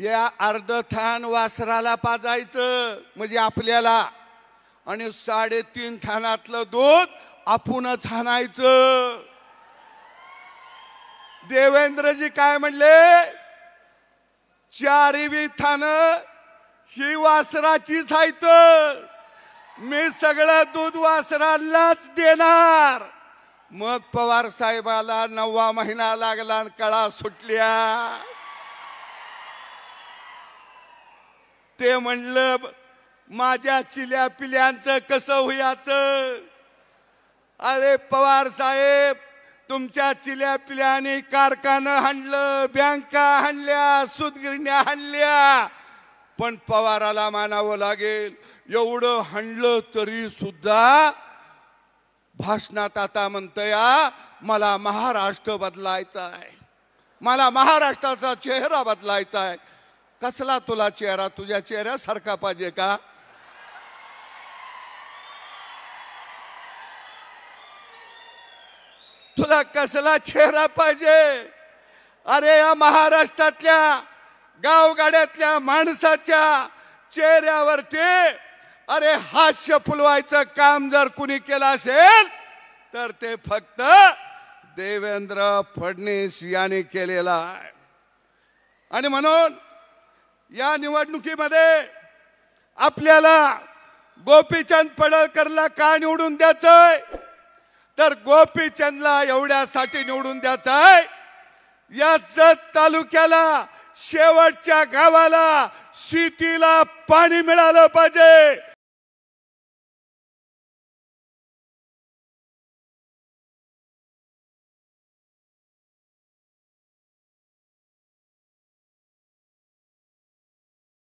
या थान वासराला पाजायचं म्हणजे आपल्याला आणि साडेतीन थानातलं दूध आपणच हाणायचं देवेंद्रजी काय म्हणले चारीवी थान ही वासराची आहेत मी सगळं दूध वासरालाच देणार मग पवार साहेबाला नववा महिना लागला कळा सुटल्या ते म्हणलं माझ्या चिल्या पिल्यांचं कसं होयाचं अरे पवार साहेब तुमच्या चिल्या पिल्याने कारखानं हाणलं बँका हाणल्या सुदगिरण्या हाणल्या पण पवाराला मानावं लागेल एवढं हाणलं तरी सुद्धा भाषणात आता या मला महाराष्ट्र बदलायचा आहे मला महाराष्ट्राचा चेहरा बदलायचा आहे कसला तुला चेहरा तुझ्या चेहऱ्यासारखा पाहिजे का तुला कसला चेहरा पाहिजे अरे या महाराष्ट्रातल्या गावगाड्यातल्या माणसाच्या चेहऱ्यावरती अरे हास्य फुलवायचं काम जर कुणी केलं असेल तर ते फक्त देवेंद्र फडणवीस यांनी केलेलं आहे आणि म्हणून या निवडणुकीमध्ये आपल्याला गोपीचंद पडळकरला का निवडून द्यायचंय तर गोपीचंदला एवढ्यासाठी निवडून द्यायचंय या जत तालुक्याला शेवटच्या गावाला शेतीला पाणी मिळालं पाहिजे